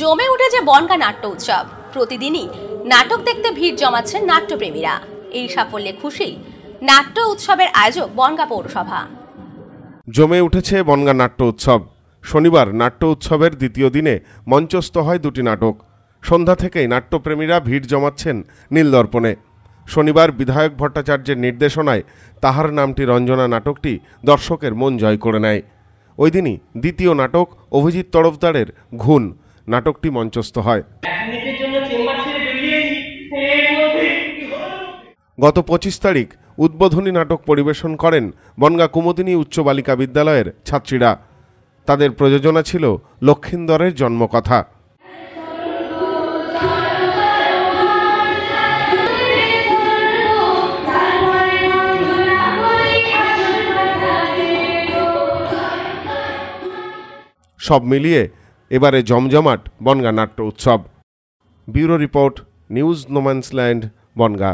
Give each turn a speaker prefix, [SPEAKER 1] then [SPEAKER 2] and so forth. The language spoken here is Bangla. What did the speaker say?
[SPEAKER 1] জমে উঠেছে বনগা নাট্য উৎসব প্রতিদিনই নাটক দেখতে ভিড় জমাচ্ছেন নাট্যপ্রেমীরা এই সাফল্যে খুশি নাট্য উৎসবের আয়োজক বনগা পৌরসভা
[SPEAKER 2] জমে উঠেছে বনগা নাট্য উৎসব শনিবার নাট্য উৎসবের দ্বিতীয় দিনে মঞ্চস্থ হয় দুটি নাটক সন্ধ্যা থেকেই নাট্যপ্রেমীরা ভিড় জমাচ্ছেন নীলদর্পণে শনিবার বিধায়ক ভট্টাচার্যের নির্দেশনায় তাহার নামটি রঞ্জনা নাটকটি দর্শকের মন জয় করে নেয় ওই দিনই দ্বিতীয় নাটক অভিজিৎ তরফদারের ঘুণ নাটকটি মঞ্চস্থ হয় গত পঁচিশ তারিখ উদ্বোধনী নাটক পরিবেশন করেন বনগা কুমুদিনী উচ্চ বালিকা বিদ্যালয়ের ছাত্রীরা তাদের প্রযোজনা ছিল লক্ষিন্দরের জন্মকথা সব মিলিয়ে এবারে জমজমাট বনগা নাট্য উৎসব bureau report news no man's land Bongaon